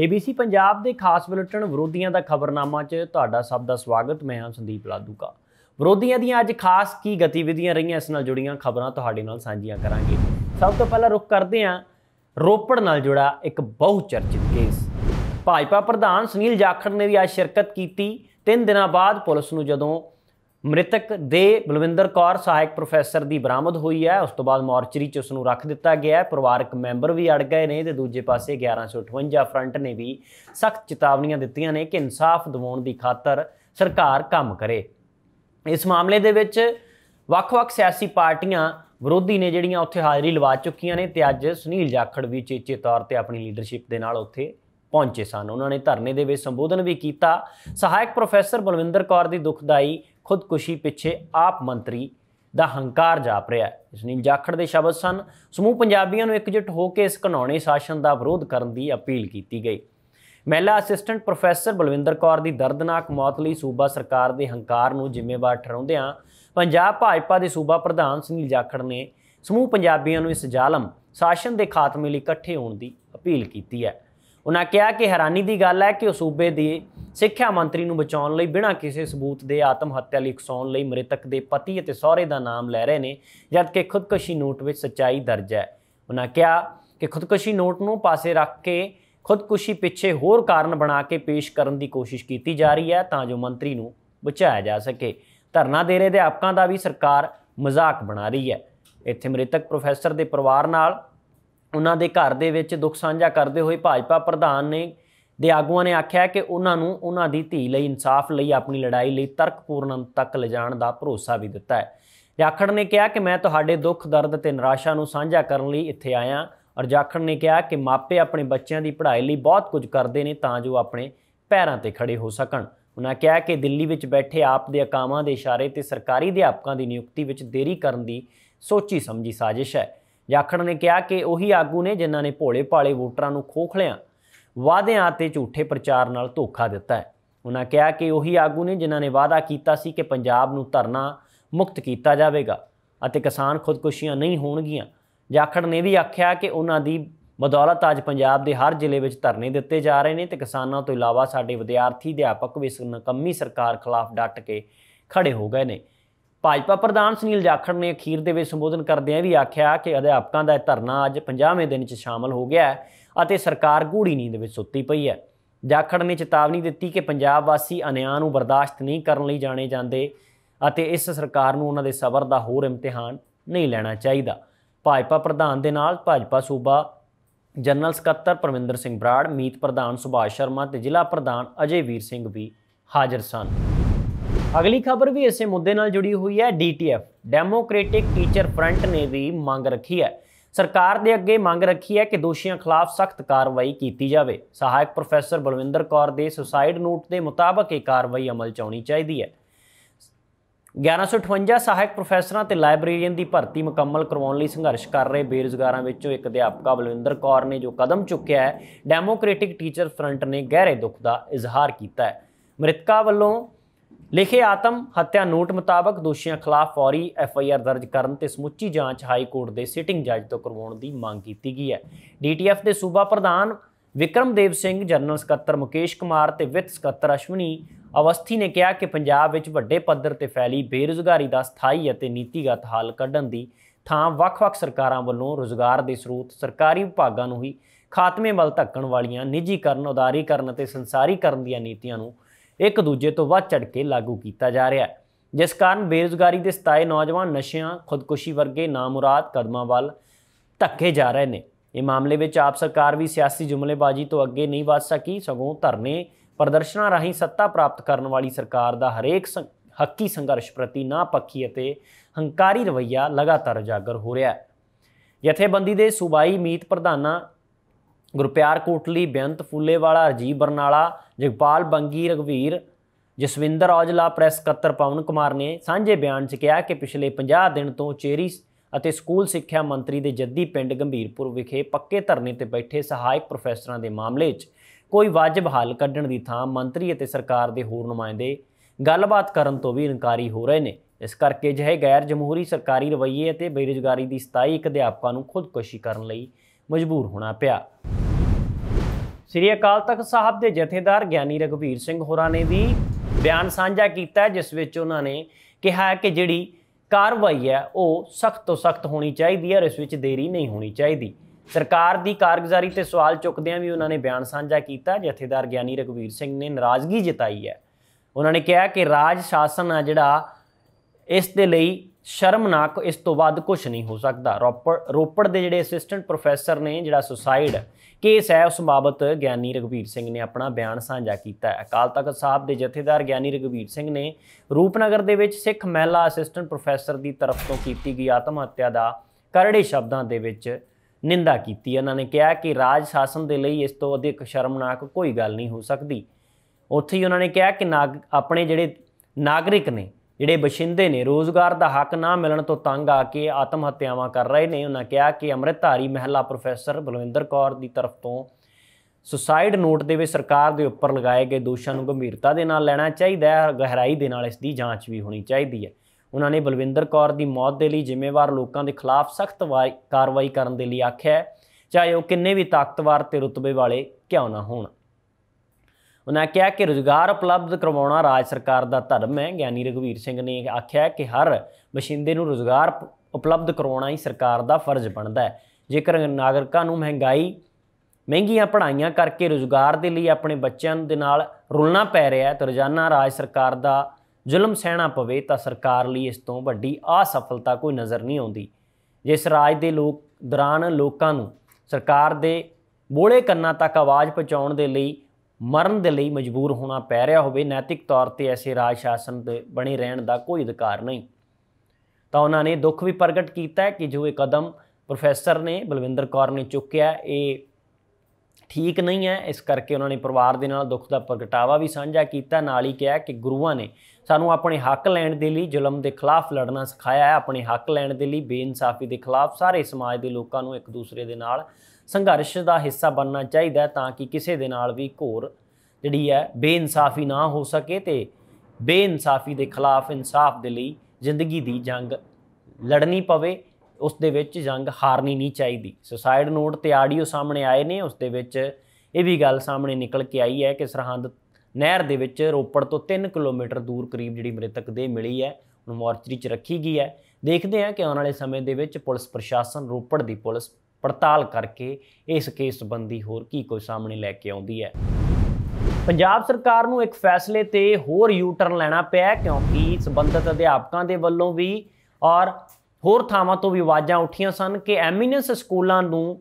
ABC Punjab ਦੇ ਖਾਸ bulletin ਵਿਰੋਧੀਆਂ ਦਾ ਖਬਰਨਾਮਾ 'ਚ ਤੁਹਾਡਾ ਸਭ ਦਾ ਸਵਾਗਤ ਮੈਂ ਹਾਂ ਸੰਦੀਪ ਲਾਦੂਕਾ ਵਿਰੋਧੀਆਂ ਦੀਆਂ ਅੱਜ ਖਾਸ ਕੀ ਗਤੀਵਿਧੀਆਂ ਰਹੀਆਂ ਇਸ ਨਾਲ ਜੁੜੀਆਂ ਖਬਰਾਂ ਤੁਹਾਡੇ ਨਾਲ ਸਾਂਝੀਆਂ ਕਰਾਂਗੇ ਸਭ ਤੋਂ ਪਹਿਲਾਂ ਰੁਕ ਕਰਦੇ ਹਾਂ ਰੋਪੜ ਨਾਲ ਜੁੜਾ ਇੱਕ ਬਹੁ ਚਰਚਿਤ ਕੇਸ ਭਾਜਪਾ ਪ੍ਰਧਾਨ ਸੁਨੀਲ ਜਾਖੜ ਨੇ ਵੀ ਅੱਜ ਸ਼ਿਰਕਤ ਕੀਤੀ ਤਿੰਨ ਦਿਨਾਂ ਬਾਅਦ ਪੁਲਿਸ ਨੂੰ ਜਦੋਂ ਮ੍ਰਿਤਕ ਦੇ ਬਲਵਿੰਦਰ ਕੌਰ ਸਹਾਇਕ ਪ੍ਰੋਫੈਸਰ ਦੀ ਬਰਾਮਦ ਹੋਈ ਹੈ ਉਸ ਤੋਂ ਬਾਅਦ ਮੌਰਚਰੀ 'ਚ ਉਸ ਨੂੰ ਰੱਖ ਦਿੱਤਾ ਗਿਆ ਹੈ ਪਰਿਵਾਰਕ ਮੈਂਬਰ ਵੀ ਅੜ ਗਏ ਨੇ ਤੇ ਦੂਜੇ ਪਾਸੇ 1158 ਫਰੰਟ ਨੇ ਵੀ ਸਖਤ ਚੇਤਾਵਨੀਆਂ ਦਿੱਤੀਆਂ ਨੇ ਕਿ ਇਨਸਾਫ ਦਿਵਾਉਣ ਦੀ ਖਾਤਰ ਸਰਕਾਰ ਕੰਮ ਕਰੇ ਇਸ ਮਾਮਲੇ ਦੇ ਵਿੱਚ ਵੱਖ-ਵੱਖ ਸਿਆਸੀ ਪਾਰਟੀਆਂ ਵਿਰੋਧੀ ਨੇ ਜਿਹੜੀਆਂ ਉੱਥੇ ਹਾਜ਼ਰੀ ਲਵਾ ਚੁੱਕੀਆਂ ਨੇ ਤੇ ਅੱਜ ਸੁਨੀਲ ਜਾਖੜ ਵੀ ਚੇਚੇ ਤੌਰ ਤੇ ਆਪਣੀ ਲੀਡਰਸ਼ਿਪ ਦੇ ਨਾਲ ਉੱਥੇ ਪਹੁੰਚੇ ਸਨ ਉਹਨਾਂ ਨੇ ਧਰਨੇ ਦੇ ਵਿੱਚ ਸੰਬੋਧਨ ਵੀ ਕੀਤਾ ਸਹਾਇਕ ਪ੍ਰੋਫੈਸਰ ਬਲਵਿੰਦਰ ਕੌਰ ਦੀ ਦੁਖਦਾਈ ਖੁਦਕੁਸ਼ੀ ਪਿੱਛੇ ਆਪ ਮੰਤਰੀ ਦਾ ਹੰਕਾਰ ਜਾਪ ਰਿਹਾ ਹੈ ਸੁਨੀਲ ਜਾਖੜ ਦੇ ਸ਼ਬਦ ਸਨ ਸਮੂਹ ਪੰਜਾਬੀਆਂ ਨੂੰ ਇਕਜੁੱਟ ਹੋ ਕੇ ਇਸ ਘਨੌਣੇ ਸ਼ਾਸਨ ਦਾ ਵਿਰੋਧ ਕਰਨ ਦੀ ਅਪੀਲ ਕੀਤੀ ਗਈ ਮਹਿਲਾ ਅਸਿਸਟੈਂਟ ਪ੍ਰੋਫੈਸਰ ਬਲਵਿੰਦਰ ਕੌਰ ਦੀ ਦਰਦਨਾਕ ਮੌਤ ਲਈ ਸੂਬਾ ਸਰਕਾਰ ਦੇ ਹੰਕਾਰ ਨੂੰ ਜ਼ਿੰਮੇਵਾਰ ਠਹਿਰਾਉਂਦਿਆਂ ਪੰਜਾਬ ਭਾਜਪਾ ਦੇ ਸੂਬਾ ਪ੍ਰਧਾਨ ਸੁਨੀਲ ਜਾਖੜ ਨੇ ਸਮੂਹ ਪੰਜਾਬੀਆਂ ਨੂੰ ਇਸ ਜ਼ਾਲਮ ਸ਼ਾਸਨ ਦੇ ਖਾਤਮੇ ਲਈ ਇਕੱਠੇ ਹੋਣ ਦੀ ਅਪੀਲ ਕੀਤੀ ਹੈ ਉਹਨਾਂ ਕਿਹਾ ਕਿ ਹੈਰਾਨੀ ਦੀ ਗੱਲ ਹੈ ਕਿ ਉਹ ਸੂਬੇ ਦੇ ਸਿੱਖਿਆ ਮੰਤਰੀ ਨੂੰ ਬਚਾਉਣ ਲਈ ਬਿਨਾਂ ਕਿਸੇ ਸਬੂਤ ਦੇ ਆਤਮ ਹੱਤਿਆ ਲਈ ਖਸਾਉਣ ਲਈ ਮ੍ਰਿਤਕ ਦੇ ਪਤੀ ਅਤੇ ਸਹੁਰੇ ਦਾ ਨਾਮ ਲੈ ਰਹੇ ਨੇ ਜਦ ਕਿ ਖੁਦਕੁਸ਼ੀ ਨੋਟ ਵਿੱਚ ਸੱਚਾਈ ਦਰਜ ਹੈ ਉਹਨਾਂ ਕਿਹਾ ਕਿ ਖੁਦਕੁਸ਼ੀ ਨੋਟ ਨੂੰ ਪਾਸੇ ਰੱਖ ਕੇ ਖੁਦਕੁਸ਼ੀ ਪਿੱਛੇ ਹੋਰ ਕਾਰਨ ਬਣਾ ਕੇ ਪੇਸ਼ ਕਰਨ ਦੀ ਕੋਸ਼ਿਸ਼ ਕੀਤੀ ਜਾ ਰਹੀ ਹੈ ਤਾਂ ਜੋ ਮੰਤਰੀ ਨੂੰ ਬਚਾਇਆ ਜਾ ਸਕੇ ਧਰਨਾ ਦੇ ਰਹੇ ਅਧਿਆਪਕਾਂ ਦਾ ਵੀ ਸਰਕਾਰ ਮਜ਼ਾਕ ਬਣਾ ਰਹੀ ਹੈ ਇੱਥੇ ਮ੍ਰਿਤਕ ਪ੍ਰੋਫੈਸਰ ਦੇ ਪਰਿਵਾਰ ਨਾਲ ਉਹਨਾਂ ਦੇ ਘਰ ਦੇ ਵਿੱਚ ਦੁੱਖ ਸਾਂਝਾ ਕਰਦੇ ਹੋਏ ਭਾਜਪਾ ਪ੍ਰਧਾਨ ਨੇ ਦੇ ਆਗੂਆਂ ਨੇ ਆਖਿਆ ਕਿ ਉਹਨਾਂ ਨੂੰ ਉਹਨਾਂ ਦੀ ਧੀ ਲਈ ਇਨਸਾਫ ਲਈ ਆਪਣੀ ਲੜਾਈ ਲਈ ਤਰਕਪੂਰਨ ਅੰਤ ਤੱਕ ਲਿਜਾਣ ਦਾ ਭਰੋਸਾ ਵੀ ਦਿੱਤਾ ਹੈ ਜਾਖੜ ਨੇ ਕਿਹਾ ਕਿ ਮੈਂ ਤੁਹਾਡੇ ਦੁੱਖ ਦਰਦ ਤੇ ਨਿਰਾਸ਼ਾ ਨੂੰ ਸਾਂਝਾ ਕਰਨ ਲਈ ਇੱਥੇ ਆਇਆ ਔਰ ਜਾਖੜ ਨੇ ਕਿਹਾ ਕਿ ਮਾਪੇ ਆਪਣੇ ਬੱਚਿਆਂ ਦੀ ਪੜ੍ਹਾਈ ਲਈ ਬਹੁਤ ਕੁਝ ਕਰਦੇ ਨੇ ਤਾਂ ਜੋ ਆਪਣੇ ਪੈਰਾਂ ਤੇ ਖੜੇ ਹੋ ਸਕਣ ਉਹਨਾਂ ਕਿਹਾ ਕਿ ਦਿੱਲੀ ਵਿੱਚ ਬੈਠੇ ਆਪ ਦੇ ਅਕਾਮਾਂ ਦੇ ਇਸ਼ਾਰੇ ਤੇ ਸਰਕਾਰੀ ਅਧਿਆਪਕਾਂ ਦੀ ਨਿਯੁਕਤੀ ਵਿੱਚ ਦੇਰੀ ਕਰਨ ਦੀ ਸੋਚੀ ਸਮਝੀ ਸਾਜ਼ਿਸ਼ ਹੈ ਜਾਖੜ ਨੇ ਕਿਹਾ ਕਿ ਉਹੀ ਆਗੂ ਨੇ ਜਿਨ੍ਹਾਂ ਨੇ ਭੋਲੇ ਭਾਲੇ ਵੋਟਰਾਂ ਨੂੰ ਖੋਖਲਿਆ ਵਾਅਦਿਆਂ ਅਤੇ ਝੂਠੇ ਪ੍ਰਚਾਰ ਨਾਲ ਧੋਖਾ ਦਿੱਤਾ ਹੈ ਉਹਨਾਂ ਕਿਹਾ ਕਿ ਉਹੀ ਆਗੂ ਨੇ ਜਿਨ੍ਹਾਂ ਨੇ ਵਾਅਦਾ ਕੀਤਾ ਸੀ ਕਿ ਪੰਜਾਬ ਨੂੰ ਧਰਨਾ ਮੁਕਤ ਕੀਤਾ ਜਾਵੇਗਾ ਅਤੇ ਕਿਸਾਨ ਖੁਦਕੁਸ਼ੀਆਂ ਨਹੀਂ ਹੋਣਗੀਆਂ ਜਾਖੜ ਨੇ ਵੀ ਆਖਿਆ ਕਿ ਉਹਨਾਂ ਦੀ ਬਦੌਲਤ ਅੱਜ ਪੰਜਾਬ ਦੇ ਹਰ ਜ਼ਿਲ੍ਹੇ ਵਿੱਚ ਧਰਨੇ ਦਿੱਤੇ ਜਾ ਰਹੇ ਨੇ ਤੇ ਕਿਸਾਨਾਂ ਤੋਂ ਇਲਾਵਾ ਸਾਡੇ ਵਿਦਿਆਰਥੀ ਅਧਿਆਪਕ ਵੀ ਇਸ ਨਕੰਮੀ ਸਰਕਾਰ ਖਿਲਾਫ ਡਟ ਕੇ ਖੜੇ ਹੋ ਗਏ ਨੇ ਭਾਜਪਾ ਪ੍ਰਧਾਨ ਸੁਨੀਲ ਜਾਖੜ ਨੇ ਅਖੀਰ ਦੇ ਵਿੱਚ ਸੰਬੋਧਨ ਕਰਦਿਆਂ ਵੀ ਆਖਿਆ ਕਿ ਅਧਿਆਪਕਾਂ ਦਾ ਧਰਨਾ ਅੱਜ 50ਵੇਂ ਦਿਨ 'ਚ ਸ਼ਾਮਲ ਹੋ ਗਿਆ ਹੈ ਅਤੇ ਸਰਕਾਰ ਗੂੜੀ ਨੀਂਦ ਵਿੱਚ ਸੁੱਤੀ ਪਈ ਹੈ ਜਾਖੜ ਨੇ ਚੇਤਾਵਨੀ ਦਿੱਤੀ ਕਿ ਪੰਜਾਬ ਵਾਸੀ ਅਨਿਆਂ ਨੂੰ ਬਰਦਾਸ਼ਤ ਨਹੀਂ ਕਰਨ ਲਈ ਜਾਣੇ ਜਾਂਦੇ ਅਤੇ ਇਸ ਸਰਕਾਰ ਨੂੰ ਉਹਨਾਂ ਦੇ ਸਬਰ ਦਾ ਹੋਰ ਇਮਤਿਹਾਨ ਨਹੀਂ ਲੈਣਾ ਚਾਹੀਦਾ ਭਾਜਪਾ ਪ੍ਰਧਾਨ ਦੇ ਨਾਲ ਭਾਜਪਾ ਸੂਬਾ ਜਨਰਲ ਸਕੱਤਰ ਪਰਮਿੰਦਰ ਸਿੰਘ ਬਰਾੜ ਮੀਤ ਪ੍ਰਧਾਨ ਸੁਭਾਸ਼ ਸ਼ਰਮਾ ਤੇ ਜ਼ਿਲ੍ਹਾ ਪ੍ਰਧਾਨ ਅਜੇ ਵੀਰ ਸਿੰਘ ਵੀ ਹਾਜ਼ਰ ਸਨ ਅਗਲੀ ਖਬਰ ਵੀ ਇਸੇ ਮੁੱਦੇ ਨਾਲ ਜੁੜੀ ਹੋਈ ਹੈ ਡੀਟੀਐਫ ਡੈਮੋਕ੍ਰੈਟਿਕ ਟੀਚਰ ਫਰੰਟ ਨੇ ਵੀ ਮੰਗ ਰੱਖੀ ਹੈ ਸਰਕਾਰ ਦੇ ਅੱਗੇ ਮੰਗ ਰੱਖੀ ਹੈ ਕਿ ਦੋਸ਼ੀਆਂ ਖਿਲਾਫ ਸਖਤ ਕਾਰਵਾਈ ਕੀਤੀ ਜਾਵੇ ਸਹਾਇਕ ਪ੍ਰੋਫੈਸਰ ਬਲਵਿੰਦਰ ਕੌਰ ਦੇ ਸੁਸਾਈਡ ਨੋਟ ਦੇ ਮੁਤਾਬਕ ਇਹ ਕਾਰਵਾਈ ਅਮਲ ਚ ਆਉਣੀ ਚਾਹੀਦੀ ਹੈ 1158 ਸਹਾਇਕ ਪ੍ਰੋਫੈਸਰਾਂ ਤੇ ਲਾਇਬ੍ਰੇਰੀਅਨ ਦੀ ਭਰਤੀ ਮੁਕੰਮਲ ਕਰਵਾਉਣ ਲਈ ਸੰਘਰਸ਼ ਕਰ ਰਹੇ ਬੇਰੁਜ਼ਗਾਰਾਂ ਵਿੱਚੋਂ ਇੱਕ ਅਧਿਆਪਕਾ ਬਲਵਿੰਦਰ ਕੌਰ ਨੇ ਜੋ ਕਦਮ ਚੁੱਕਿਆ ਹੈ ਡੈਮੋਕ੍ਰੈਟਿਕ ਟੀਚਰ ਫਰੰਟ ਨੇ ਗਹਿਰੇ ਦੁੱਖ ਦਾ ਇਜ਼ਹਾਰ ਕੀਤਾ ਹੈ ਮ੍ਰਿਤਕਾ ਵੱਲੋਂ ਲਿਖੇ ਆਤਮ ਹੱਤਿਆ ਨੋਟ ਮੁਤਾਬਕ ਦੋਸ਼ੀਆਂ ਖਿਲਾਫ ਫੌਰੀ ਐਫ ਆਈ ਆਰ ਦਰਜ ਕਰਨ ਤੇ ਸਮੁੱਚੀ ਜਾਂਚ ਹਾਈ ਕੋਰਟ ਦੇ ਸਿਟਿੰਗ ਜੱਜ ਤੋਂ ਕਰਵਾਉਣ ਦੀ ਮੰਗ ਕੀਤੀ ਗਈ ਹੈ ਡੀਟੀਐਫ ਦੇ ਸੂਬਾ ਪ੍ਰਧਾਨ ਵਿਕਰਮਦੇਵ ਸਿੰਘ ਜਨਰਲ ਸਕੱਤਰ ਮੁਕੇਸ਼ ਕੁਮਾਰ ਤੇ ਵਿੱਤ ਸਕੱਤਰ ਅਸ਼ਵਨੀ ਅਵਸਥੀ ਨੇ ਕਿਹਾ ਕਿ ਪੰਜਾਬ ਵਿੱਚ ਵੱਡੇ ਪੱਧਰ ਤੇ ਫੈਲੀ ਬੇਰੁਜ਼ਗਾਰੀ ਦਾ ਸਥਾਈ ਅਤੇ ਨੀਤੀਗਤ ਹੱਲ ਕੱਢਣ ਦੀ ਥਾਂ ਵੱਖ-ਵੱਖ ਸਰਕਾਰਾਂ ਵੱਲੋਂ ਰੋਜ਼ਗਾਰ ਦੇ ਸਰੋਤ ਸਰਕਾਰੀ ਵਿਭਾਗਾਂ ਨੂੰ ਹੀ ਖਾਤਮੇ ਵੱਲ ਧੱਕਣ ਵਾਲੀਆਂ ਨਿੱਜੀਕਰਨ ਉਦਾਰੀਕਰਨ ਅਤੇ ਸੰਸਾਰੀਕਰਨ ਦੀਆਂ ਨੀਤੀਆਂ ਨੂੰ ਇੱਕ ਦੂਜੇ ਤੋਂ ਵੱਧ ਚੜ ਕੇ ਲਾਗੂ ਕੀਤਾ ਜਾ ਰਿਹਾ ਹੈ ਜਿਸ ਕਾਰਨ ਬੇਰੋਜ਼ਗਾਰੀ ਦੇ ਸਤਾਏ ਨੌਜਵਾਨ ਨਸ਼ਿਆਂ ਖੁਦਕੁਸ਼ੀ ਵਰਗੇ ਨਾਮੁਰਾਦ ਕਦਮਾਂ ਵੱਲ ਧੱਕੇ ਜਾ ਰਹੇ ਨੇ ਇਹ ਮਾਮਲੇ ਵਿੱਚ ਆਪ ਸਰਕਾਰ ਵੀ ਸਿਆਸੀ ਜੁਮਲੇਬਾਜ਼ੀ ਤੋਂ ਅੱਗੇ ਨਹੀਂ ਵੱਧ ਸਕੀ ਸਗੋਂ ਧਰਨੇ ਪ੍ਰਦਰਸ਼ਨਾਂ ਰਾਹੀਂ ਸੱਤਾ ਪ੍ਰਾਪਤ ਕਰਨ ਵਾਲੀ ਸਰਕਾਰ ਦਾ ਹਰੇਕ ਹੱਕੀ ਸੰਘਰਸ਼ ਪ੍ਰਤੀ ਨਾ ਪੱਖੀ ਅਤੇ ਹੰਕਾਰੀ ਰਵਈਆ ਲਗਾਤਾਰ ਜਾਗਰ ਹੋ ਰਿਹਾ ਹੈ ਜਥੇਬੰਦੀ ਦੇ ਸੂਬਾਈ ਮੀਤ ਪ੍ਰਧਾਨਾ ਗੁਰਪਿਆਰ ਕੋਟਲੀ ਬੇਅੰਤ ਫੁੱਲੇਵਾਲਾ ਅਰਜੀਤ ਬਰਨਾਲਾ ਜਗਪਾਲ ਬੰਗੀ ਰਗਵੀਰ ਜਸਵਿੰਦਰ ਔਜਲਾ ਪ੍ਰੈਸ ਸਕੱਤਰ ਪਵਨ ਕੁਮਾਰ ਨੇ ਸਾਂਝੇ ਬਿਆਨ 'ਚ ਕਿਹਾ ਕਿ ਪਿਛਲੇ 50 ਦਿਨ ਤੋਂ ਚੇਰੀ ਅਤੇ ਸਕੂਲ ਸਿੱਖਿਆ ਮੰਤਰੀ ਦੇ ਜੱਦੀ ਪਿੰਡ ਗੰਭੀਰਪੁਰ ਵਿਖੇ ਪੱਕੇ ਧਰਨੇ ਤੇ ਬੈਠੇ ਸਹਾਇਕ ਪ੍ਰੋਫੈਸਰਾਂ ਦੇ ਮਾਮਲੇ 'ਚ ਕੋਈ ਵਾਜਬ ਹੱਲ ਕੱਢਣ ਦੀ ਥਾਂ ਮੰਤਰੀ ਅਤੇ ਸਰਕਾਰ ਦੇ ਹੋਰ ਨੁਮਾਇੰਦੇ ਗੱਲਬਾਤ ਕਰਨ ਤੋਂ ਵੀ ਇਨਕਾਰੀ ਹੋ ਰਹੇ ਨੇ ਇਸ ਕਰਕੇ ਜਿਹੇ ਗੈਰ ਜਮਹੂਰੀ ਸਰਕਾਰੀ ਰਵਈਏ ਅਤੇ ਬੇਰੋਜ਼ਗਾਰੀ ਦੀ ਸਤਾਈ ਇੱਕ ਅਧਿਆਪਕਾਂ ਨੂੰ ਖੁਦਕੁਸ਼ੀ ਕਰਨ ਲਈ ਮਜਬੂਰ ਹੋਣਾ ਪਿਆ ਸ੍ਰੀ ਅਕਾਲ ਤਖਤ ਸਾਹਿਬ ਦੇ ਜਥੇਦਾਰ ਗਿਆਨੀ ਰਗਵੀਰ ਸਿੰਘ ਹੋਰਾਂ ਨੇ ਵੀ ਬਿਆਨ ਸਾਂਝਾ ਕੀਤਾ ਜਿਸ ਵਿੱਚ ਉਹਨਾਂ ਨੇ ਕਿਹਾ ਕਿ ਜਿਹੜੀ ਕਾਰਵਾਈ ਹੈ ਉਹ ਸਖਤ ਤੋਂ ਸਖਤ ਹੋਣੀ ਚਾਹੀਦੀ ਹੈ ਇਸ ਵਿੱਚ ਦੇਰੀ ਨਹੀਂ ਹੋਣੀ ਚਾਹੀਦੀ ਸਰਕਾਰ ਦੀ ਕਾਰਗੁਜ਼ਾਰੀ ਤੇ ਸਵਾਲ ਚੁੱਕਦਿਆਂ ਵੀ ਉਹਨਾਂ ਨੇ ਬਿਆਨ ਸਾਂਝਾ ਕੀਤਾ ਜਥੇਦਾਰ ਗਿਆਨੀ ਰਗਵੀਰ ਸਿੰਘ ਨੇ ਨਾਰਾਜ਼ਗੀ ਜਤਾਈ ਹੈ ਉਹਨਾਂ ਨੇ ਕਿਹਾ ਕਿ ਰਾਜ ਸ਼ਾਸਨ ਆ ਜਿਹੜਾ ਇਸ ਦੇ ਲਈ ਸ਼ਰਮਨਾਕ ਇਸ ਤੋਂ ਵੱਧ ਕੁਝ ਨਹੀਂ ਹੋ ਸਕਦਾ ਰੋਪੜ ਦੇ ਜਿਹੜੇ ਅਸਿਸਟੈਂਟ ਪ੍ਰੋਫੈਸਰ ਨੇ ਜਿਹੜਾ ਸੁਸਾਈਡ ਕੇਸ ਹੈ ਉਸ ਬਾਬਤ ਗਿਆਨੀ ਰਗਵੀਰ ਸਿੰਘ ਨੇ ਆਪਣਾ ਬਿਆਨ ਸਾਂਝਾ ਕੀਤਾ ਹੈ ਅਕਾਲ ਤਖਤ ਸਾਹਿਬ ਦੇ ਜਥੇਦਾਰ ਗਿਆਨੀ ਰਗਵੀਰ ਸਿੰਘ ਨੇ ਰੂਪਨਗਰ ਦੇ ਵਿੱਚ ਸਿੱਖ ਮਹਿਲਾ ਅਸਿਸਟੈਂਟ ਪ੍ਰੋਫੈਸਰ ਦੀ ਤਰਫ ਤੋਂ ਕੀਤੀ ਗਈ ਆਤਮ ਹੱਤਿਆ ਦਾ ਕਰੜੇ ਸ਼ਬਦਾਂ ਦੇ ਵਿੱਚ ਨਿੰਦਾ ਕੀਤੀ ਉਹਨਾਂ ਨੇ ਕਿਹਾ ਕਿ ਰਾਜ ਸ਼ਾਸਨ ਦੇ ਲਈ ਇਸ ਤੋਂ ਅਧਿਕ ਸ਼ਰਮਨਾਕ ਕੋਈ ਗੱਲ ਨਹੀਂ ਹੋ ਸਕਦੀ ਉੱਥੇ ਹੀ ਉਹਨਾਂ ਨੇ ਕਿਹਾ ਕਿ ਆਪਣੇ ਜਿਹੜੇ ਨਾਗਰਿਕ ਨੇ ਜਿਹੜੇ ਬਸ਼ਿੰਦੇ ਨੇ ਰੋਜ਼ਗਾਰ ਦਾ ਹੱਕ ਨਾ ਮਿਲਣ ਤੋਂ ਤੰਗ ਆ ਕੇ ਆਤਮ ਹੱਤਿਆਵਾਂ ਕਰ ਰਹੇ ਨੇ ਉਹਨਾਂ ਕਿਹਾ ਕਿ ਅੰਮ੍ਰਿਤਧਾਰੀ ਮਹਿਲਾ ਪ੍ਰੋਫੈਸਰ ਬਲਵਿੰਦਰ ਕੌਰ ਦੀ ਤਰਫ ਤੋਂ ਸੁਸਾਈਡ ਨੋਟ ਦੇ ਵਿੱਚ ਸਰਕਾਰ ਦੇ ਉੱਪਰ ਲਗਾਏ ਗਏ ਦੋਸ਼ਾਂ ਨੂੰ ਗੰਭੀਰਤਾ ਦੇ ਨਾਲ ਲੈਣਾ ਚਾਹੀਦਾ ਹੈ ਗਹਿਰਾਈ ਦੇ ਨਾਲ ਇਸ ਦੀ ਜਾਂਚ ਵੀ ਹੋਣੀ ਚਾਹੀਦੀ ਹੈ ਉਹਨਾਂ ਨੇ ਬਲਵਿੰਦਰ ਕੌਰ ਦੀ ਮੌਤ ਦੇ ਲਈ ਜ਼ਿੰਮੇਵਾਰ ਲੋਕਾਂ ਦੇ ਖਿਲਾਫ ਸਖਤ ਕਾਰਵਾਈ ਕਰਨ ਦੇ ਲਈ ਆਖਿਆ ਚਾਹੇ ਉਹ ਕਿੰਨੇ ਵੀ ਤਾਕਤਵਰ ਤੇ ਰੁਤਬੇ ਵਾਲੇ ਕਿਉਂ ਨਾ ਹੋਣ ਉਹਨਾਂ ਕਿਹਾ ਕਿ ਰੋਜ਼ਗਾਰ ਉਪਲਬਧ ਕਰਵਾਉਣਾ ਰਾਜ ਸਰਕਾਰ ਦਾ ਧਰਮ ਹੈ ਗਿਆਨੀ ਰਘਵੀਰ ਸਿੰਘ ਨੇ ਆਖਿਆ ਕਿ ਹਰ ਮਸ਼ੀਨਦੇ ਨੂੰ ਰੋਜ਼ਗਾਰ ਉਪਲਬਧ ਕਰਵਾਉਣਾ ਹੀ ਸਰਕਾਰ ਦਾ ਫਰਜ਼ ਬਣਦਾ ਹੈ ਜੇਕਰ ਨਾਗਰਿਕਾਂ ਨੂੰ ਮਹਿੰਗਾਈ ਮਹਿੰਗੀਆਂ ਪੜ੍ਹਾਈਆਂ ਕਰਕੇ ਰੋਜ਼ਗਾਰ ਦੇ ਲਈ ਆਪਣੇ ਬੱਚਿਆਂ ਦੇ ਨਾਲ ਰੁਲਣਾ ਪੈ ਰਿਹਾ ਹੈ ਤਾਂ ਰੋਜ਼ਾਨਾ ਰਾਜ ਸਰਕਾਰ ਦਾ ਜ਼ੁਲਮ ਸਹਿਣਾ ਪਵੇ ਤਾਂ ਸਰਕਾਰ ਲਈ ਇਸ ਤੋਂ ਵੱਡੀ ਅਸਫਲਤਾ ਕੋਈ ਨਜ਼ਰ ਨਹੀਂ ਆਉਂਦੀ ਜਿਸ ਰਾਜ ਦੇ ਲੋਕ ਦੌਰਾਨ ਲੋਕਾਂ ਨੂੰ ਸਰਕਾਰ ਦੇ ਬੋਲੇ ਕੰਨਾਂ ਤੱਕ ਆਵਾਜ਼ ਪਹੁੰਚਾਉਣ ਦੇ ਲਈ ਮਰਨ ਦੇ ਲਈ ਮਜਬੂਰ ਹੋਣਾ ਪੈ ਰਿਹਾ ਹੋਵੇ ਨੈਤਿਕ ਤੌਰ ਤੇ ਐਸੇ ਰਾਜ ਸ਼ਾਸਨ ਦੇ ਬਣੇ ਰਹਿਣ ਦਾ ਕੋਈ ਅਧਿਕਾਰ ਨਹੀਂ ਤਾਂ ਉਹਨਾਂ ਨੇ ਦੁੱਖ ਵੀ ਪ੍ਰਗਟ ਕੀਤਾ ਕਿ ਜੋ ਇਹ ਕਦਮ ਪ੍ਰੋਫੈਸਰ ਨੇ ਬਲਵਿੰਦਰ ਕੌਰ ਨੇ ਚੁੱਕਿਆ ਇਹ ਠੀਕ ਨਹੀਂ ਹੈ ਇਸ ਕਰਕੇ ਉਹਨਾਂ ਨੇ ਪਰਿਵਾਰ ਦੇ ਨਾਲ ਦੁੱਖ ਦਾ ਪ੍ਰਗਟਾਵਾ ਵੀ ਸਾਂਝਾ ਕੀਤਾ ਨਾਲ ਹੀ ਕਿਹਾ ਕਿ ਗੁਰੂਆਂ ਨੇ ਸਾਨੂੰ ਆਪਣੇ ਹੱਕ ਲੈਣ ਦੇ ਲਈ ਜ਼ੁਲਮ ਦੇ ਖਿਲਾਫ ਲੜਨਾ ਸਿਖਾਇਆ ਹੈ ਆਪਣੇ ਹੱਕ ਲੈਣ ਦੇ ਲਈ ਬੇਇਨਸਾਫੀ ਦੇ ਖਿਲਾਫ ਸਾਰੇ ਸਮਾਜ ਦੇ ਲੋਕਾਂ ਨੂੰ ਇੱਕ ਦੂਸਰੇ ਦੇ ਨਾਲ ਸੰਘਰਸ਼ ਦਾ ਹਿੱਸਾ ਬਣਨਾ ਚਾਹੀਦਾ ਤਾਂ ਕਿ ਕਿਸੇ ਦੇ ਨਾਲ ਵੀ ਘੋਰ ਜਿਹੜੀ ਹੈ ਬੇਇਨਸਾਫੀ ਨਾ ਹੋ ਸਕੇ ਤੇ ਬੇਇਨਸਾਫੀ ਦੇ ਖਿਲਾਫ ਇਨਸਾਫ ਦੇ ਲਈ ਜ਼ਿੰਦਗੀ ਦੀ ਜੰਗ ਲੜਨੀ ਪਵੇ ਉਸ ਦੇ ਵਿੱਚ ਜੰਗ ਹਾਰਨੀ ਨਹੀਂ ਚਾਹੀਦੀ ਸੁਸਾਈਡ ਨੋਟ ਤੇ ਆਡੀਓ ਸਾਹਮਣੇ ਆਏ ਨੇ ਉਸ ਦੇ ਵਿੱਚ ਇਹ ਵੀ ਗੱਲ ਸਾਹਮਣੇ ਨਿਕਲ ਕੇ ਆਈ ਹੈ ਕਿ ਸਰਹੰਦ ਨਹਿਰ ਦੇ ਵਿੱਚ ਰੋਪੜ ਤੋਂ 3 ਕਿਲੋਮੀਟਰ ਦੂਰ ਕਰੀਬ ਜਿਹੜੀ ਮ੍ਰਿਤਕ ਦੇ ਮਿਲੀ ਹੈ ਉਹ ਮੋਰਚਰੀ 'ਚ ਰੱਖੀ ਗਈ ਹੈ ਦੇਖਦੇ ਹਾਂ ਕਿ ਆਉਣ ਵਾਲੇ ਸਮੇਂ ਦੇ ਵਿੱਚ ਪੁਲਿਸ ਪ੍ਰਸ਼ਾਸਨ ਰੋਪੜ ਦੀ ਪੁਲਿਸ ਪੜਤਾਲ ਕਰਕੇ ਇਸ ਕੇਸ ਸੰਬੰਧੀ ਹੋਰ ਕੀ ਕੋਈ ਸਾਹਮਣੇ ਲੈ ਕੇ ਆਉਂਦੀ ਹੈ ਪੰਜਾਬ ਸਰਕਾਰ ਨੂੰ ਇੱਕ ਫੈਸਲੇ ਤੇ ਹੋਰ ਯੂ ਟਰਨ ਲੈਣਾ ਪਿਆ ਕਿਉਂਕਿ ਸਬੰਧਤ ਅਧਿਆਪਕਾਂ ਦੇ ਵੱਲੋਂ ਵੀ ਔਰ ਹੋਰ ਥਾਵਾਂ ਤੋਂ ਵੀ ਆਵਾਜ਼ਾਂ ਉੱਠੀਆਂ ਸਨ ਕਿ ਐਮੀਨੈਂਸ ਸਕੂਲਾਂ ਨੂੰ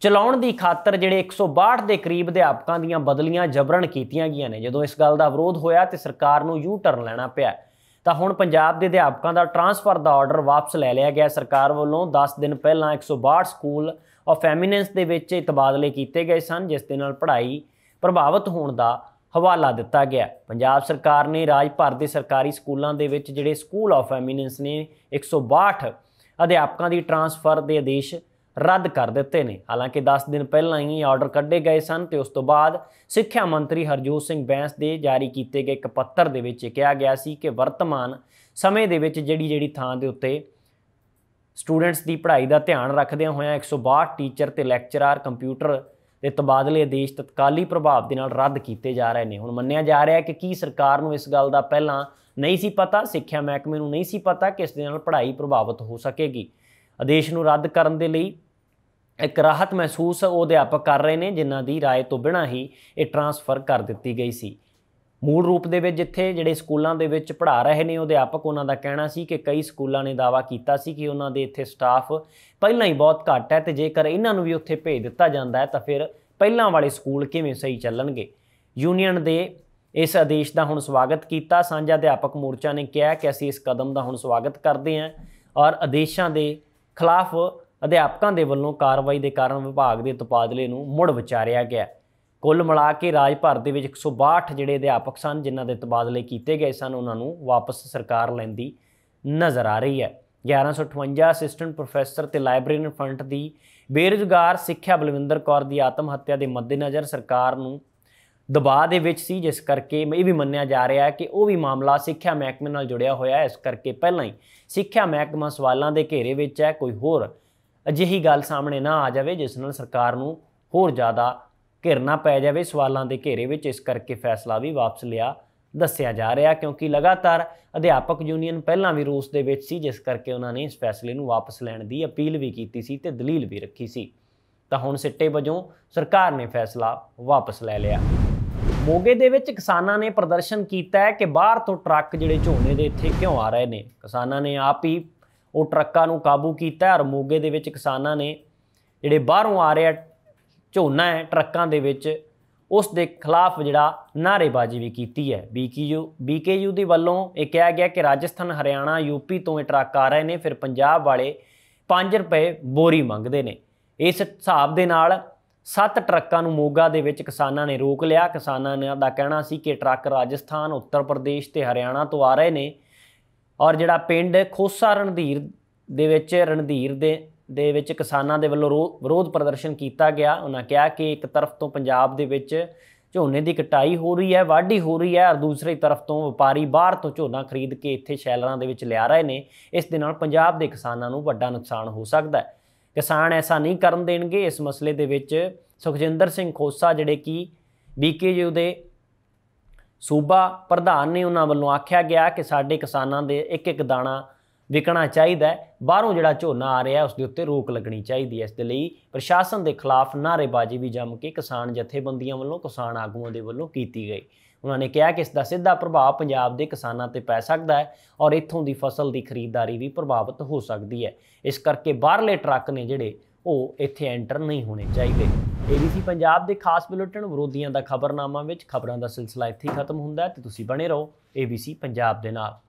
ਚਲਾਉਣ ਦੀ ਖਾਤਰ ਜਿਹੜੇ 162 ਦੇ ਕਰੀਬ ਅਧਿਆਪਕਾਂ ਦੀਆਂ ਬਦਲੀਆਂ ਜਬਰਨ ਕੀਤੀਆਂ ਗਈਆਂ ਨੇ ਜਦੋਂ ਇਸ ਗੱਲ ਦਾ ਵਿਰੋਧ ਹੋਇਆ ਤੇ ਸਰਕਾਰ ਨੂੰ ਯੂ ਟਰਨ ਲੈਣਾ ਪਿਆ ਤਾਂ ਹੁਣ ਪੰਜਾਬ ਦੇ ਅਧਿਆਪਕਾਂ ਦਾ ਟ੍ਰਾਂਸਫਰ ਦਾ ਆਰਡਰ ਵਾਪਸ ਲੈ ਲਿਆ ਗਿਆ ਸਰਕਾਰ ਵੱਲੋਂ 10 ਦਿਨ ਪਹਿਲਾਂ 162 ਸਕੂਲ ਆਫ ਫੈਮਿਨੈਂਸ ਦੇ ਵਿੱਚ ਇਤਬਾਦਲੇ ਕੀਤੇ ਗਏ ਸਨ ਜਿਸ ਦੇ ਨਾਲ ਪੜ੍ਹਾਈ ਪ੍ਰਭਾਵਿਤ ਹੋਣ ਦਾ ਹਵਾਲਾ ਦਿੱਤਾ ਗਿਆ ਪੰਜਾਬ ਸਰਕਾਰ ਨੇ ਰਾਜ ਭਰ ਦੇ ਸਰਕਾਰੀ ਸਕੂਲਾਂ ਦੇ ਵਿੱਚ ਜਿਹੜੇ ਸਕੂਲ ਆਫ ਫੈਮਿਨੈਂਸ ਨੇ 162 ਅਧਿਆਪਕਾਂ ਦੀ ਟ੍ਰਾਂਸਫਰ ਦੇ ਆਦੇਸ਼ ਰੱਦ ਕਰ ਦਿੱਤੇ ਨੇ ਹਾਲਾਂਕਿ 10 ਦਿਨ ਪਹਿਲਾਂ ਹੀ ਆਰਡਰ ਕੱਢੇ ਗਏ ਸਨ ਤੇ ਉਸ ਤੋਂ ਬਾਅਦ ਸਿੱਖਿਆ ਮੰਤਰੀ ਹਰਜੋਤ ਸਿੰਘ ਬੈਂਸ ਦੇ ਜਾਰੀ ਕੀਤੇ ਗਏ ਇੱਕ ਪੱਤਰ ਦੇ ਵਿੱਚ ਕਿਹਾ ਗਿਆ ਸੀ ਕਿ ਵਰਤਮਾਨ ਸਮੇਂ ਦੇ ਵਿੱਚ ਜਿਹੜੀ ਜਿਹੜੀ ਥਾਂ ਦੇ ਉੱਤੇ ਸਟੂਡੈਂਟਸ ਦੀ ਪੜ੍ਹਾਈ ਦਾ ਧਿਆਨ ਰੱਖਦਿਆਂ ਹੋਇਆਂ 162 ਟੀਚਰ ਤੇ ਲੈਕਚਰਰ ਕੰਪਿਊਟਰ ਤੇ ਤਬਾਦਲੇ ਆਦੇਸ਼ ਤਤਕਾਲੀ ਪ੍ਰਭਾਵ ਦੇ ਨਾਲ ਰੱਦ ਕੀਤੇ ਜਾ ਰਹੇ ਨੇ ਹੁਣ ਮੰਨਿਆ ਜਾ ਰਿਹਾ ਹੈ ਕਿ ਕੀ ਸਰਕਾਰ ਨੂੰ ਇਸ ਗੱਲ ਦਾ ਪਹਿਲਾਂ ਨਹੀਂ ਸੀ ਪਤਾ ਸਿੱਖਿਆ ਮਹਿਕਮੇ ਨੂੰ ਨਹੀਂ ਸੀ ਪਤਾ ਕਿ ਇਸ ਦੇ ਨਾਲ ਪੜ੍ਹਾਈ ਪ੍ਰਭਾਵਿਤ ਹੋ ਸਕੇਗੀ ਆਦੇਸ਼ ਨੂੰ ਰੱਦ ਕਰਨ ਦੇ ਲਈ ਇੱਕ ਰਾਹਤ ਮਹਿਸੂਸ ਉਹ ਅਧਿਆਪਕ ਕਰ ਰਹੇ ਨੇ ਜਿਨ੍ਹਾਂ ਦੀ رائے ਤੋਂ ਬਿਨਾਂ ਹੀ ਇਹ ਟ੍ਰਾਂਸਫਰ ਕਰ ਦਿੱਤੀ ਗਈ ਸੀ ਮੂਲ ਰੂਪ ਦੇ ਵਿੱਚ ਜਿੱਥੇ ਜਿਹੜੇ ਸਕੂਲਾਂ ਦੇ ਵਿੱਚ ਪੜ੍ਹਾ ਰਹੇ ਨੇ ਅਧਿਆਪਕ ਉਹਨਾਂ ਦਾ ਕਹਿਣਾ ਸੀ ਕਿ ਕਈ ਸਕੂਲਾਂ ਨੇ ਦਾਵਾ ਕੀਤਾ ਸੀ ਕਿ ਉਹਨਾਂ ਦੇ ਇੱਥੇ ਸਟਾਫ ਪਹਿਲਾਂ ਹੀ ਬਹੁਤ ਘੱਟ ਹੈ ਤੇ ਜੇਕਰ ਇਹਨਾਂ ਨੂੰ ਵੀ ਉੱਥੇ ਭੇਜ ਦਿੱਤਾ ਜਾਂਦਾ ਹੈ ਤਾਂ ਫਿਰ ਪਹਿਲਾਂ ਵਾਲੇ ਸਕੂਲ ਕਿਵੇਂ ਸਹੀ ਚੱਲਣਗੇ ਯੂਨੀਅਨ ਦੇ ਇਸ ਆਦੇਸ਼ ਦਾ ਹੁਣ ਸਵਾਗਤ ਕੀਤਾ ਸਾਂਝਾ ਅਧਿਆਪਕ ਮੋਰਚਾ ਨੇ ਕਿਹਾ ਕਿ ਅਸੀਂ ਇਸ ਕਦਮ ਦਾ ਹੁਣ ਸਵਾਗਤ ਕਰਦੇ ਹਾਂ ਔਰ ਆਦੇਸ਼ਾਂ ਦੇ ਖਿਲਾਫ ਅਧਿਆਪਕਾਂ ਦੇ ਵੱਲੋਂ ਕਾਰਵਾਈ ਦੇ ਕਾਰਨ ਵਿਭਾਗ ਦੇ ਤਬਾਦਲੇ ਨੂੰ ਮੁੜ ਵਿਚਾਰਿਆ ਗਿਆ ਕੁੱਲ ਮਿਲਾ ਕੇ ਰਾਜ ਭਰ ਦੇ ਵਿੱਚ 162 ਜਿਹੜੇ ਅਧਿਆਪਕ ਸਨ ਜਿਨ੍ਹਾਂ ਦੇ ਤਬਾਦਲੇ ਕੀਤੇ ਗਏ ਸਨ ਉਹਨਾਂ ਨੂੰ ਵਾਪਸ ਸਰਕਾਰ ਲੈਂਦੀ ਨਜ਼ਰ ਆ ਰਹੀ ਹੈ 1158 ਅਸਿਸਟੈਂਟ ਪ੍ਰੋਫੈਸਰ ਤੇ ਲਾਇਬ੍ਰੇਰੀਅਨ ਫੰਡ ਦੀ ਬੇਰੁਜ਼ਗਾਰ ਸਿੱਖਿਆ ਬਲਵਿੰਦਰ ਕੌਰ ਦੀ ਆਤਮ ਹੱਤਿਆ ਦੇ ਮੱਦੇਨਜ਼ਰ ਸਰਕਾਰ ਨੂੰ ਦਬਾਅ ਦੇ ਵਿੱਚ ਸੀ ਜਿਸ ਕਰਕੇ ਇਹ ਵੀ ਮੰਨਿਆ ਜਾ ਰਿਹਾ ਹੈ ਕਿ ਉਹ ਵੀ ਮਾਮਲਾ ਸਿੱਖਿਆ ਮਹਿਕਮੇ ਨਾਲ ਜੁੜਿਆ ਹੋਇਆ ਹੈ ਇਸ ਕਰਕੇ ਪਹਿਲਾਂ ਹੀ ਸਿੱਖਿਆ ਮਹਿਕਮਾ ਸਵਾਲਾਂ ਦੇ ਘੇਰੇ ਵਿੱਚ ਹੈ ਕੋਈ ਹੋਰ ਅਜਿਹੀ ਗੱਲ ਸਾਹਮਣੇ ਨਾ ਆ ਜਾਵੇ ਜਿਸ ਨਾਲ ਸਰਕਾਰ ਨੂੰ ਹੋਰ ਜ਼ਿਆਦਾ ਘਿਰਨਾ ਪੈ ਜਾਵੇ ਸਵਾਲਾਂ ਦੇ ਘੇਰੇ ਵਿੱਚ ਇਸ ਕਰਕੇ ਫੈਸਲਾ ਵੀ ਵਾਪਸ ਲਿਆ ਦੱਸਿਆ ਜਾ ਰਿਹਾ ਕਿਉਂਕਿ ਲਗਾਤਾਰ ਅਧਿਆਪਕ ਯੂਨੀਅਨ ਪਹਿਲਾਂ ਵੀ ਰੋਸ ਦੇ ਵਿੱਚ ਸੀ ਜਿਸ ਕਰਕੇ ਉਹਨਾਂ ਨੇ ਇਸ ਫੈਸਲੇ ਨੂੰ ਵਾਪਸ ਲੈਣ ਦੀ ਅਪੀਲ ਵੀ ਕੀਤੀ ਸੀ ਤੇ ਦਲੀਲ ਵੀ ਰੱਖੀ ਸੀ ਤਾਂ ਹੁਣ ਸਿੱਟੇ ਵਜੋਂ ਸਰਕਾਰ ਨੇ ਫੈਸਲਾ ਵਾਪਸ ਲੈ ਲਿਆ ਮੋਗੇ ਦੇ ਵਿੱਚ ਕਿਸਾਨਾਂ ਨੇ ਪ੍ਰਦਰਸ਼ਨ ਕੀਤਾ ਹੈ ਕਿ ਬਾਹਰ ਤੋਂ ਟਰੱਕ ਜਿਹੜੇ ਝੋਨੇ ਦੇ ਇੱਥੇ ਕਿਉਂ ਆ ਰਹੇ ਨੇ ਕਿਸਾਨਾਂ ਨੇ ਆਪ ਹੀ ਉਹ ਟਰੱਕਾਂ ਨੂੰ ਕਾਬੂ ਕੀਤਾ ਔਰ ਮੋਗੇ ਦੇ ਵਿੱਚ ਕਿਸਾਨਾਂ ਨੇ ਜਿਹੜੇ ਬਾਹਰੋਂ ਆ ਰਿਹਾ ਝੋਨਾ ਹੈ ਟਰੱਕਾਂ ਦੇ ਵਿੱਚ ਉਸ ਦੇ ਖਿਲਾਫ ਜਿਹੜਾ ਨਾਰੇਬਾਜ਼ੀ ਵੀ ਕੀਤੀ ਹੈ ਬੀਕੇਯੂ ਬੀਕੇਯੂ ਦੀ ਵੱਲੋਂ ਇਹ ਕਿਹਾ ਗਿਆ ਕਿ ਰਾਜਸਥਾਨ ਹਰਿਆਣਾ ਯੂਪੀ ਤੋਂ ਇਹ ਟਰੱਕ ਆ ਰਹੇ ਨੇ ਫਿਰ ਪੰਜਾਬ ਵਾਲੇ 5 ਰੁਪਏ ਬੋਰੀ ਮੰਗਦੇ ਨੇ ਇਸ ਹਿਸਾਬ ਦੇ ਨਾਲ ਸੱਤ ਟਰੱਕਾਂ ਨੂੰ ਮੋਗਾ ਦੇ ਵਿੱਚ ਕਿਸਾਨਾਂ ਨੇ ਰੋਕ ਲਿਆ ਕਿਸਾਨਾਂ ਦਾ ਕਹਿਣਾ ਸੀ ਕਿ ਟਰੱਕ ਰਾਜਸਥਾਨ ਉੱਤਰ ਪ੍ਰਦੇਸ਼ ਤੇ ਹਰਿਆਣਾ ਤੋਂ ਆ ਰਹੇ ਨੇ ਔਰ ਜਿਹੜਾ ਪਿੰਡ ਖੋਸਾ ਰਣਧੀਰ ਦੇ ਵਿੱਚ ਰਣਧੀਰ ਦੇ ਦੇ ਵਿੱਚ ਕਿਸਾਨਾਂ ਦੇ ਵੱਲੋਂ ਵਿਰੋਧ ਪ੍ਰਦਰਸ਼ਨ ਕੀਤਾ ਗਿਆ ਉਹਨਾਂ ਕਿਹਾ ਕਿ ਇੱਕ ਤਰਫ ਤੋਂ ਪੰਜਾਬ ਦੇ ਵਿੱਚ ਝੋਨੇ ਦੀ ਕਟਾਈ ਹੋ ਰਹੀ ਹੈ ਵਾਢੀ ਹੋ ਰਹੀ ਹੈ ਔਰ ਦੂਸਰੀ ਤਰਫ ਤੋਂ ਵਪਾਰੀ ਬਾਹਰ ਤੋਂ ਝੋਨਾ ਖਰੀਦ ਕੇ ਇੱਥੇ ਸ਼ੈਲਰਾਂ ਦੇ ਵਿੱਚ ਲਿਆ ਰਹੇ ਨੇ ਇਸ ਦੇ ਨਾਲ ਪੰਜਾਬ ਦੇ ਕਿਸਾਨਾਂ ਨੂੰ ਵੱਡਾ ਨੁਕਸਾਨ ਹੋ ਸਕਦਾ ਹੈ ਕਿਸਾਨ ਐਸਾ ਨਹੀਂ ਕਰਨ ਦੇਣਗੇ ਇਸ ਮਸਲੇ ਦੇ ਵਿੱਚ ਸੁਖਜਿੰਦਰ ਸਿੰਘ ਖੋਸਾ ਜਿਹੜੇ ਕਿ ਬੀਕੇਯੂ ਦੇ ਸੂਬਾ ਪ੍ਰਧਾਨ ਨੇ ਉਹਨਾਂ ਵੱਲੋਂ ਆਖਿਆ ਗਿਆ ਕਿ ਸਾਡੇ ਕਿਸਾਨਾਂ ਦੇ ਇੱਕ ਇੱਕ ਦਾਣਾ ਵਿਕਣਾ ਚਾਹੀਦਾ ਹੈ ਬਾਹਰੋਂ ਜਿਹੜਾ ਝੋਨਾ ਆ ਰਿਹਾ ਉਸ ਦੇ ਉੱਤੇ ਰੋਕ ਲੱਗਣੀ ਚਾਹੀਦੀ ਹੈ ਇਸ ਦੇ ਲਈ ਪ੍ਰਸ਼ਾਸਨ ਦੇ ਖਿਲਾਫ ਨਾਰੇਬਾਜ਼ੀ ਵੀ ਜੰਮ ਕੇ ਕਿਸਾਨ ਜਥੇਬੰਦੀਆਂ ਵੱਲੋਂ ਕਿਸਾਨ ਆਗੂਆਂ ਦੇ ਵੱਲੋਂ ਕੀਤੀ ਗਈ ਉਹਨਾਂ ਨੇ ਕਿਹਾ ਕਿ ਇਸ ਦਾ ਸਿੱਧਾ ਪ੍ਰਭਾਵ ਪੰਜਾਬ ਦੇ ਕਿਸਾਨਾਂ ਤੇ ਪੈ ਸਕਦਾ ਹੈ ਔਰ ਇੱਥੋਂ ਦੀ ਫਸਲ ਦੀ ਖਰੀਦਦਾਰੀ ਵੀ ਪ੍ਰਭਾਵਿਤ ਹੋ ਸਕਦੀ ਹੈ ਇਸ ਕਰਕੇ ਬਾਹਰਲੇ ਟਰੱਕ ਨੇ ਜਿਹੜੇ ਉਹ ਇੱਥੇ ਐਂਟਰ ਨਹੀਂ ਹੋਣੇ ਚਾਹੀਦੇ ਇਹ ਸੀ ਪੰਜਾਬ ਦੇ ਖਾਸ ਬੁਲੇਟਿਨ ਵਿਰੋਧੀਆਂ ਦਾ ਖਬਰਨਾਮਾ ਵਿੱਚ ਖਬਰਾਂ ਦਾ ਸਿਲਸਿਲਾ ਇੱਥੇ ਖਤਮ ਹੁੰਦਾ ਹੈ ਤੇ ਤੁਸੀਂ ਬਣੇ ਰਹੋ ABC ਪੰਜਾਬ ਦੇ ਨਾਲ